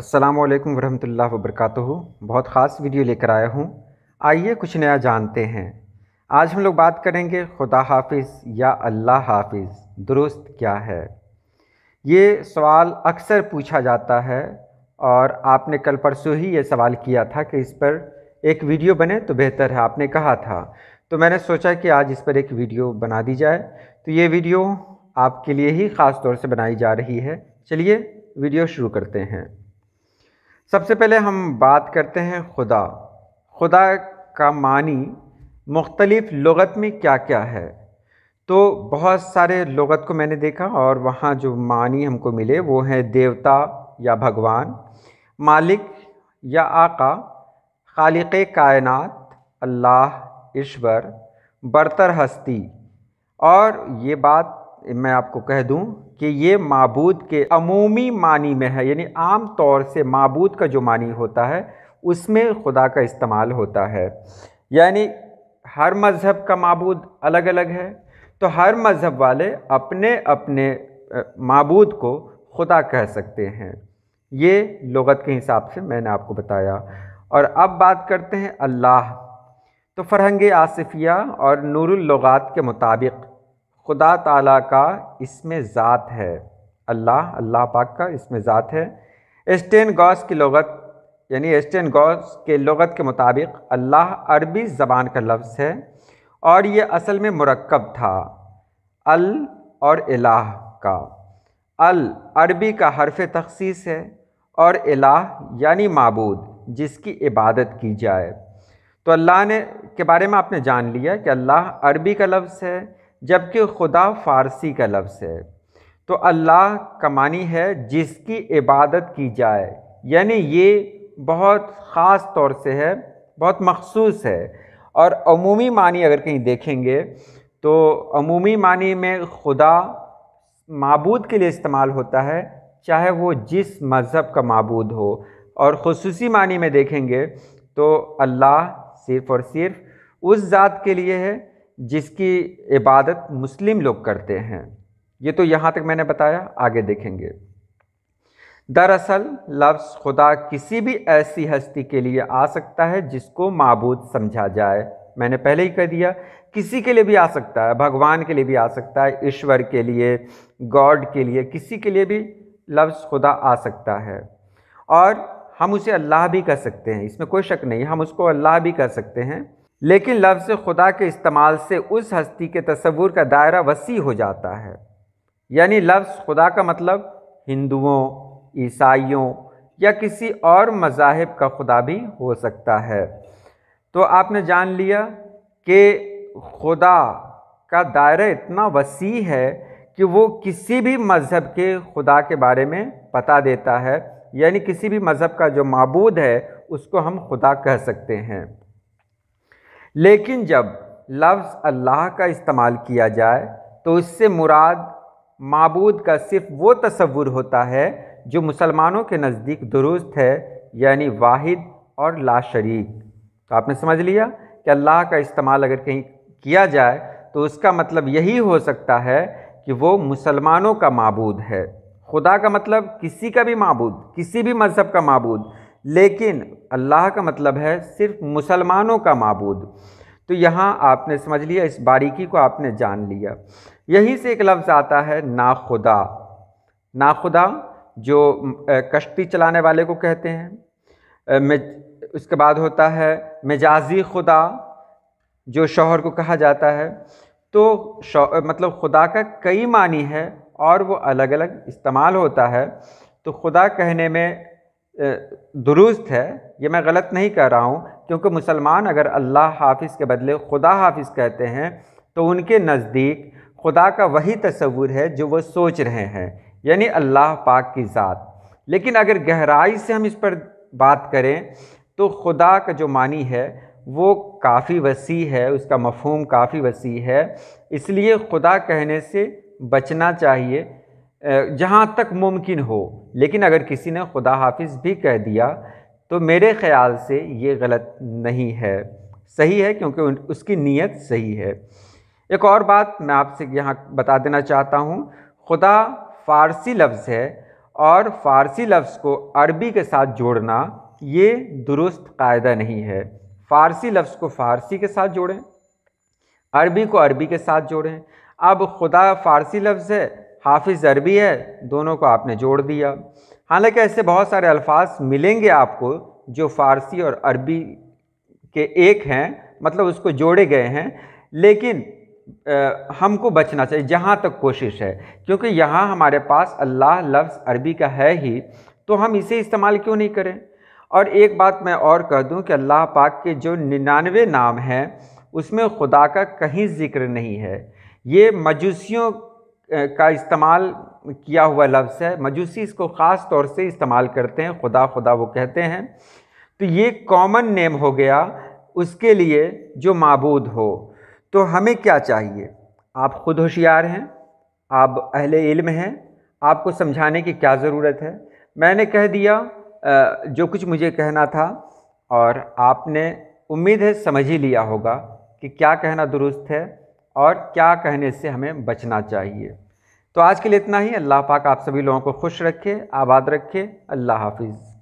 अस्सलाम वालेकुम वरहमतुल्लाह वबरकत बहुत ख़ास वीडियो लेकर आया हूँ आइए कुछ नया जानते हैं आज हम लोग बात करेंगे खुदा हाफिज़ या अल्लाह हाफिज़ दुरुस्त क्या है ये सवाल अक्सर पूछा जाता है और आपने कल परसों ही ये सवाल किया था कि इस पर एक वीडियो बने तो बेहतर है आपने कहा था तो मैंने सोचा कि आज इस पर एक वीडियो बना दी जाए तो ये वीडियो आपके लिए ही ख़ास तौर से बनाई जा रही है चलिए वीडियो शुरू करते हैं सबसे पहले हम बात करते हैं खुदा खुदा का मानी मुख्तलिफ़ लगत में क्या क्या है तो बहुत सारे लगत को मैंने देखा और वहाँ जो मानी हमको मिले वो हैं देवता या भगवान मालिक या आका खालिक कायनात अल्लाह ईश्वर बरतर हस्ती और ये बात मैं आपको कह दूं कि ये मबूद के अमूमी मानी में है यानी आम तौर से मबूद का जो मानी होता है उसमें खुदा का इस्तेमाल होता है यानी हर मज़हब का मबूद अलग अलग है तो हर मज़हब वाले अपने अपने मबूद को खुदा कह सकते हैं ये लगत के हिसाब से मैंने आपको बताया और अब बात करते हैं अल्लाह तो फ़रहंग आसफ़िया और नूरुल लगात के मुताबिक खुदा ताला का इसमें ज़ात है अल्लाह अल्लाह पाक का इसमें ज़ात है एस्टेन गॉस की लगत यानी एस्टेन गॉस के लगत के मुताबिक अल्लाह अरबी ज़बान का लफ्ज़ है और ये असल में मरकब था अल और इलाह का अल अरबी का हरफ तखसीस है और इलाह यानी मबूद जिसकी इबादत की जाए तो अल्लाह ने के बारे में आपने जान लिया कि अल्लाह अरबी का लफ्ज़ है जबकि खुदा फ़ारसी का लफ्ज़ है तो अल्लाह का मानी है जिसकी इबादत की जाए यानी ये बहुत ख़ास तौर से है बहुत मखसूस है और अमूमी मानी अगर कहीं देखेंगे तो अमूमी मानी में खुदा मबूद के लिए इस्तेमाल होता है चाहे वो जिस मज़हब का मबूद हो और खसूस मानी में देखेंगे तो अल्लाह सिर्फ़ और सिर्फ उस ज़ात के लिए है जिसकी इबादत मुस्लिम लोग करते हैं ये तो यहाँ तक मैंने बताया आगे देखेंगे दरअसल लफ्ज़ खुदा किसी भी ऐसी हस्ती के लिए आ सकता है जिसको मबूद समझा जाए मैंने पहले ही कह दिया किसी के लिए भी आ सकता है भगवान के लिए भी आ सकता है ईश्वर के लिए गॉड के लिए किसी के लिए भी लफ्ज़ खुदा आ सकता है और हम उसे अल्लाह भी कह सकते हैं इसमें कोई शक नहीं हम उसको अल्लाह भी कह सकते हैं लेकिन लफ्ज़ खुदा के इस्तेमाल से उस हस्ती के तस्वूर का दायरा वसी हो जाता है यानी लफ्ज़ खुदा का मतलब हिंदुओं ईसाइयों या किसी और मज़ाहब का खुदा भी हो सकता है तो आपने जान लिया कि खुदा का दायरा इतना वसी है कि वो किसी भी मज़हब के खुदा के बारे में पता देता है यानी किसी भी मज़हब का जो मबूद है उसको हम खुदा कह सकते हैं लेकिन जब लफ्ज़ अल्लाह का इस्तेमाल किया जाए तो इससे मुराद मबूद का सिर्फ वो तस्वुर होता है जो मुसलमानों के नज़दीक दुरुस्त है यानी वाहिद और ला शरीक तो आपने समझ लिया कि अल्लाह का इस्तेमाल अगर कहीं किया जाए तो उसका मतलब यही हो सकता है कि वो मुसलमानों का मबूद है खुदा का मतलब किसी का भी मबूद किसी भी मज़हब का मबूद लेकिन अल्लाह का मतलब है सिर्फ मुसलमानों का मबूद तो यहाँ आपने समझ लिया इस बारीकी को आपने जान लिया यहीं से एक लफ्ज़ आता है नाखुदा नाखुदा जो कश्ती चलाने वाले को कहते हैं उसके बाद होता है मिजाजी खुदा जो शोहर को कहा जाता है तो मतलब खुदा का कई मानी है और वो अलग अलग इस्तेमाल होता है तो खुदा कहने में दुरुस्त है ये मैं गलत नहीं कह रहा हूँ क्योंकि मुसलमान अगर अल्लाह हाफिज़ के बदले खुदा हाफिज़ कहते हैं तो उनके नज़दीक खुदा का वही तस्वूर है जो वो सोच रहे हैं यानी अल्लाह पाक की ज़ात लेकिन अगर गहराई से हम इस पर बात करें तो खुदा का जो मानी है वो काफ़ी वसी है उसका मफहम काफ़ी वसी है इसलिए खुदा कहने से बचना चाहिए जहाँ तक मुमकिन हो लेकिन अगर किसी ने खुदा हाफिज भी कह दिया तो मेरे ख़्याल से ये गलत नहीं है सही है क्योंकि उसकी नीयत सही है एक और बात मैं आपसे यहाँ बता देना चाहता हूँ खुदा फ़ारसी लफ्ज़ है और फ़ारसी लफ्ज़ को अरबी के साथ जोड़ना ये दुरुस्त कायदा नहीं है फ़ारसी लफ्ज़ को फ़ारसी के साथ जोड़ें अरबी को अरबी के साथ जोड़ें अब खुदा फ़ारसी लफ्ज़ है हाफिज़ अरबी है दोनों को आपने जोड़ दिया हालांकि ऐसे बहुत सारे अल्फाज मिलेंगे आपको जो फ़ारसी और अरबी के एक हैं मतलब उसको जोड़े गए हैं लेकिन आ, हमको बचना चाहिए जहाँ तक कोशिश है क्योंकि यहाँ हमारे पास अल्लाह लफ्ज़ अरबी का है ही तो हम इसे इस्तेमाल क्यों नहीं करें और एक बात मैं और कह दूं कि अल्लाह पाक के जो निन्यानवे नाम हैं उसमें खुदा का कहीं ज़िक्र नहीं है ये मजूसियों का इस्तेमाल किया हुआ लफ्ज़ है मजूसी इसको ख़ास तौर से इस्तेमाल करते हैं खुदा खुदा वो कहते हैं तो ये कॉमन नेम हो गया उसके लिए जो मबूद हो तो हमें क्या चाहिए आप ख़ुद होशियार हैं आप अहल इल्म हैं आपको समझाने की क्या ज़रूरत है मैंने कह दिया जो कुछ मुझे कहना था और आपने उम्मीद है समझ ही लिया होगा कि क्या कहना दुरुस्त है और क्या कहने से हमें बचना चाहिए तो आज के लिए इतना ही अल्लाह पाक आप सभी लोगों को खुश रखे आबाद रखे अल्लाह हाफिज़